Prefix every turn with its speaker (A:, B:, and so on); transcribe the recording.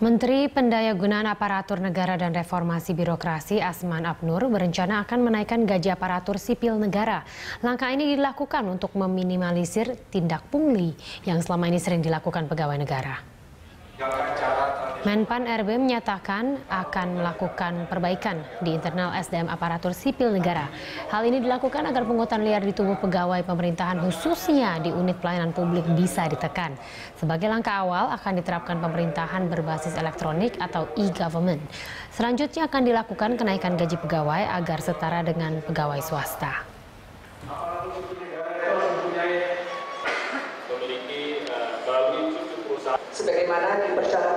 A: Menteri Pendayagunaan Aparatur Negara dan Reformasi Birokrasi Asman Abnur berencana akan menaikkan gaji aparatur sipil negara. Langkah ini dilakukan untuk meminimalisir tindak pungli yang selama ini sering dilakukan pegawai negara. Menpan RB menyatakan akan melakukan perbaikan di internal SDM aparatur sipil negara. Hal ini dilakukan agar pungutan liar di tubuh pegawai pemerintahan khususnya di unit pelayanan publik bisa ditekan. Sebagai langkah awal akan diterapkan pemerintahan berbasis elektronik atau e-government. Selanjutnya akan dilakukan kenaikan gaji pegawai agar setara dengan pegawai swasta.
B: Eh, Sebagaimana dipercaya